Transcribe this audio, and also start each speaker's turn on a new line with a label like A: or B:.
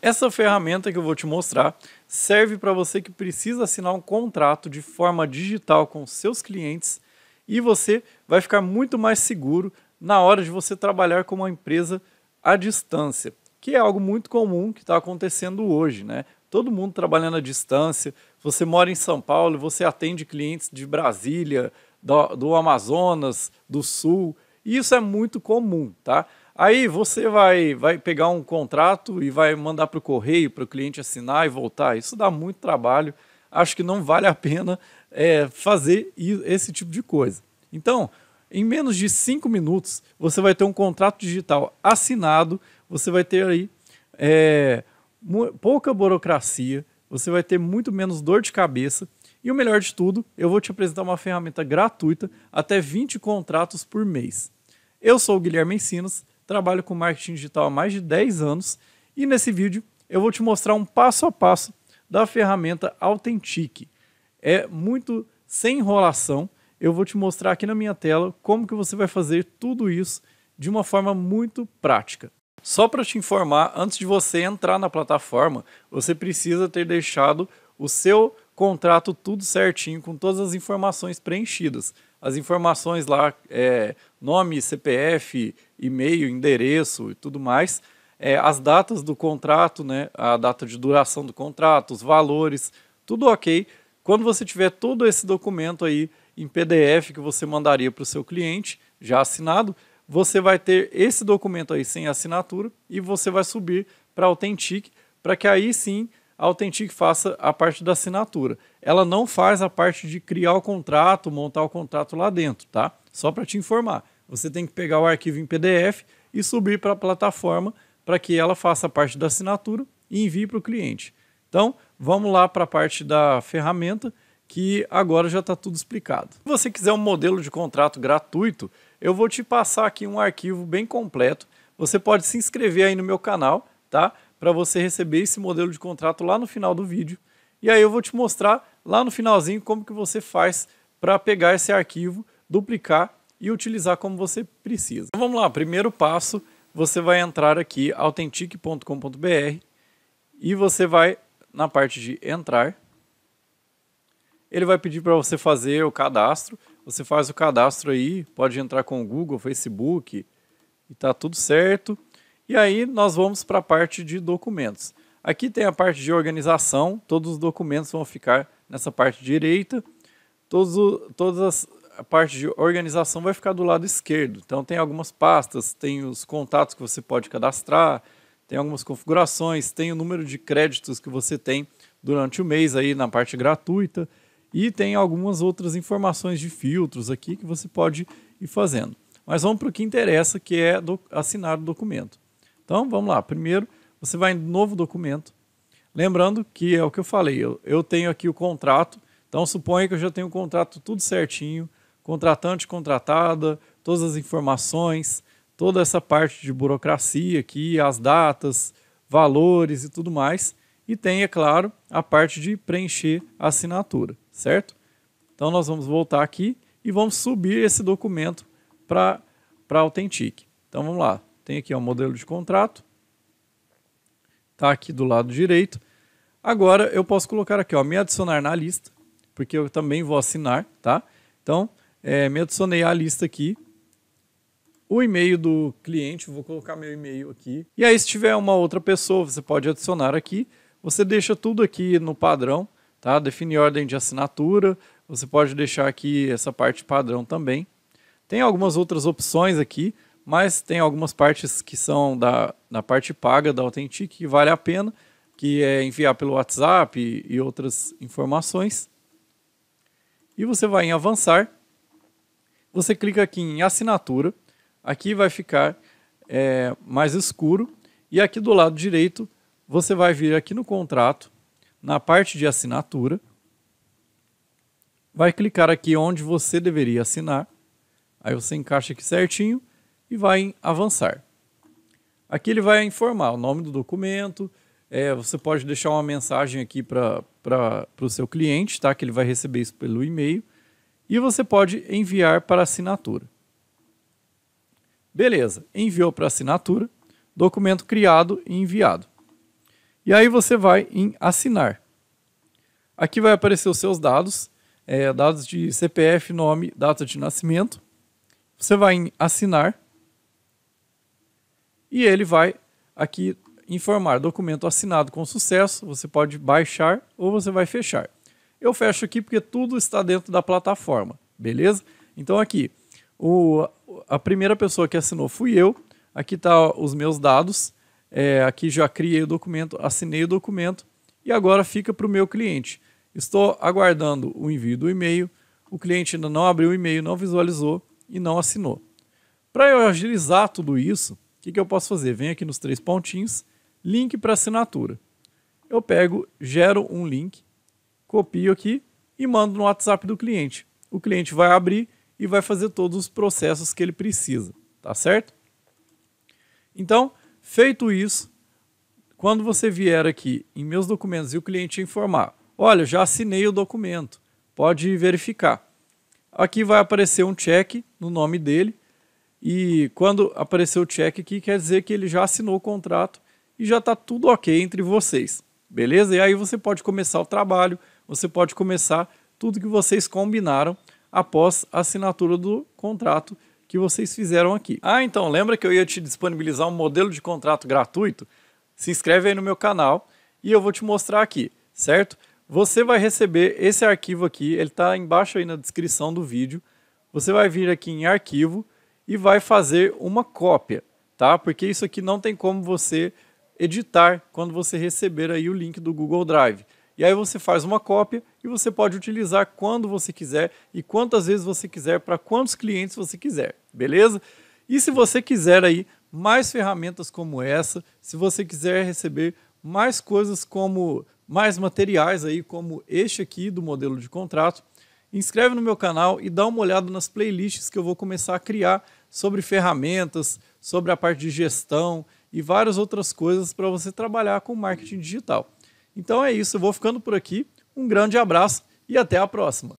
A: Essa ferramenta que eu vou te mostrar serve para você que precisa assinar um contrato de forma digital com seus clientes e você vai ficar muito mais seguro na hora de você trabalhar com uma empresa à distância, que é algo muito comum que está acontecendo hoje, né? Todo mundo trabalhando à distância. Você mora em São Paulo, você atende clientes de Brasília, do, do Amazonas, do Sul. E isso é muito comum, tá? Aí você vai, vai pegar um contrato e vai mandar para o correio para o cliente assinar e voltar. Isso dá muito trabalho. Acho que não vale a pena é, fazer esse tipo de coisa. Então, em menos de cinco minutos, você vai ter um contrato digital assinado. Você vai ter aí é, pouca burocracia. Você vai ter muito menos dor de cabeça. E o melhor de tudo, eu vou te apresentar uma ferramenta gratuita até 20 contratos por mês. Eu sou o Guilherme Ensinos trabalho com marketing digital há mais de 10 anos e nesse vídeo eu vou te mostrar um passo a passo da ferramenta Authentic. É muito sem enrolação, eu vou te mostrar aqui na minha tela como que você vai fazer tudo isso de uma forma muito prática. Só para te informar, antes de você entrar na plataforma, você precisa ter deixado o seu contrato tudo certinho, com todas as informações preenchidas as informações lá, é, nome, CPF, e-mail, endereço e tudo mais, é, as datas do contrato, né, a data de duração do contrato, os valores, tudo ok. Quando você tiver todo esse documento aí em PDF que você mandaria para o seu cliente, já assinado, você vai ter esse documento aí sem assinatura e você vai subir para Authentic, para que aí sim a Authentic faça a parte da assinatura. Ela não faz a parte de criar o contrato, montar o contrato lá dentro, tá? Só para te informar. Você tem que pegar o arquivo em PDF e subir para a plataforma para que ela faça a parte da assinatura e envie para o cliente. Então, vamos lá para a parte da ferramenta que agora já está tudo explicado. Se você quiser um modelo de contrato gratuito, eu vou te passar aqui um arquivo bem completo. Você pode se inscrever aí no meu canal, tá? para você receber esse modelo de contrato lá no final do vídeo. E aí eu vou te mostrar lá no finalzinho como que você faz para pegar esse arquivo, duplicar e utilizar como você precisa. Então vamos lá, primeiro passo, você vai entrar aqui authentic.com.br e você vai na parte de entrar. Ele vai pedir para você fazer o cadastro. Você faz o cadastro aí, pode entrar com o Google, Facebook e tá tudo certo. E aí nós vamos para a parte de documentos. Aqui tem a parte de organização, todos os documentos vão ficar nessa parte direita. Todos o, todas as, a parte de organização vai ficar do lado esquerdo. Então tem algumas pastas, tem os contatos que você pode cadastrar, tem algumas configurações, tem o número de créditos que você tem durante o mês aí na parte gratuita e tem algumas outras informações de filtros aqui que você pode ir fazendo. Mas vamos para o que interessa, que é do, assinar o documento. Então vamos lá. Primeiro, você vai em novo documento. Lembrando que é o que eu falei, eu, eu tenho aqui o contrato. Então suponha que eu já tenho o contrato tudo certinho, contratante, contratada, todas as informações, toda essa parte de burocracia aqui, as datas, valores e tudo mais. E tem, é claro, a parte de preencher a assinatura, certo? Então nós vamos voltar aqui e vamos subir esse documento para Authentic. Então vamos lá, tem aqui o modelo de contrato. Está aqui do lado direito. Agora eu posso colocar aqui, ó, me adicionar na lista, porque eu também vou assinar, tá? Então, é, me adicionei à lista aqui. O e-mail do cliente, vou colocar meu e-mail aqui. E aí, se tiver uma outra pessoa, você pode adicionar aqui. Você deixa tudo aqui no padrão, tá? Define ordem de assinatura. Você pode deixar aqui essa parte padrão também. Tem algumas outras opções aqui mas tem algumas partes que são da, da parte paga da Authentic que vale a pena, que é enviar pelo WhatsApp e, e outras informações. E você vai em avançar, você clica aqui em assinatura, aqui vai ficar é, mais escuro, e aqui do lado direito você vai vir aqui no contrato, na parte de assinatura, vai clicar aqui onde você deveria assinar, aí você encaixa aqui certinho, e vai em avançar. Aqui ele vai informar o nome do documento, é, você pode deixar uma mensagem aqui para o seu cliente, tá? que ele vai receber isso pelo e-mail, e você pode enviar para assinatura. Beleza, enviou para assinatura, documento criado e enviado. E aí você vai em assinar. Aqui vai aparecer os seus dados, é, dados de CPF, nome, data de nascimento. Você vai em assinar. E ele vai aqui informar documento assinado com sucesso, você pode baixar ou você vai fechar. Eu fecho aqui porque tudo está dentro da plataforma, beleza? Então aqui, o, a primeira pessoa que assinou fui eu, aqui está os meus dados, é, aqui já criei o documento, assinei o documento e agora fica para o meu cliente. Estou aguardando o envio do e-mail, o cliente ainda não abriu o e-mail, não visualizou e não assinou. Para eu agilizar tudo isso, o que, que eu posso fazer? Venho aqui nos três pontinhos, link para assinatura. Eu pego, gero um link, copio aqui e mando no WhatsApp do cliente. O cliente vai abrir e vai fazer todos os processos que ele precisa, tá certo? Então, feito isso, quando você vier aqui em meus documentos e o cliente informar, olha, já assinei o documento, pode verificar. Aqui vai aparecer um check no nome dele, e quando apareceu o check aqui, quer dizer que ele já assinou o contrato e já está tudo ok entre vocês, beleza? E aí você pode começar o trabalho, você pode começar tudo que vocês combinaram após a assinatura do contrato que vocês fizeram aqui. Ah, então lembra que eu ia te disponibilizar um modelo de contrato gratuito? Se inscreve aí no meu canal e eu vou te mostrar aqui, certo? Você vai receber esse arquivo aqui, ele está embaixo aí na descrição do vídeo. Você vai vir aqui em arquivo, e vai fazer uma cópia, tá? Porque isso aqui não tem como você editar quando você receber aí o link do Google Drive. E aí você faz uma cópia e você pode utilizar quando você quiser e quantas vezes você quiser para quantos clientes você quiser, beleza? E se você quiser aí mais ferramentas como essa, se você quiser receber mais coisas como mais materiais aí como este aqui do modelo de contrato, inscreve no meu canal e dá uma olhada nas playlists que eu vou começar a criar sobre ferramentas, sobre a parte de gestão e várias outras coisas para você trabalhar com marketing digital. Então é isso, eu vou ficando por aqui. Um grande abraço e até a próxima!